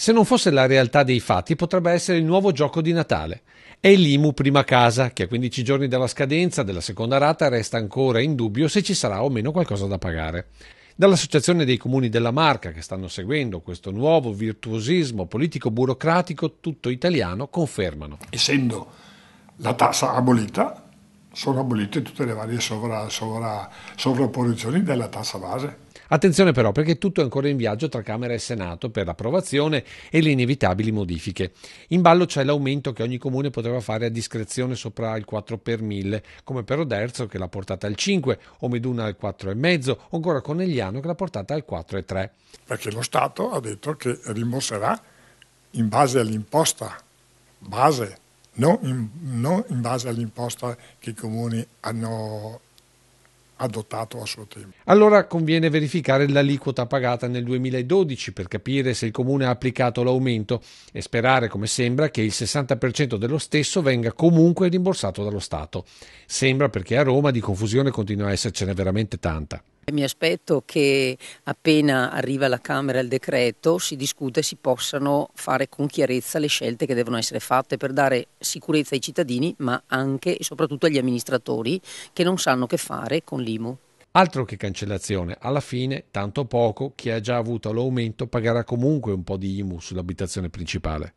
Se non fosse la realtà dei fatti, potrebbe essere il nuovo gioco di Natale. È l'IMU prima casa, che a 15 giorni dalla scadenza della seconda rata resta ancora in dubbio se ci sarà o meno qualcosa da pagare. Dall'Associazione dei Comuni della Marca, che stanno seguendo questo nuovo virtuosismo politico-burocratico tutto italiano, confermano. Essendo la tassa abolita, sono abolite tutte le varie sovra, sovra, sovrapposizioni della tassa base. Attenzione però perché tutto è ancora in viaggio tra Camera e Senato per l'approvazione e le inevitabili modifiche. In ballo c'è l'aumento che ogni comune poteva fare a discrezione sopra il 4 per 1000, come per Oderzo che l'ha portata al 5, o Meduna al 4,5, o ancora Conegliano che l'ha portata al 4,3. Perché lo Stato ha detto che rimborserà in base all'imposta base, non in, non in base all'imposta che i comuni hanno adottato a suo tempo. Allora conviene verificare l'aliquota pagata nel 2012 per capire se il comune ha applicato l'aumento e sperare, come sembra, che il 60% dello stesso venga comunque rimborsato dallo Stato. Sembra perché a Roma di confusione continua a essercene veramente tanta. Mi aspetto che appena arriva alla Camera il decreto si discuta e si possano fare con chiarezza le scelte che devono essere fatte per dare sicurezza ai cittadini ma anche e soprattutto agli amministratori che non sanno che fare con l'IMU. Altro che cancellazione, alla fine tanto poco chi ha già avuto l'aumento pagherà comunque un po' di IMU sull'abitazione principale.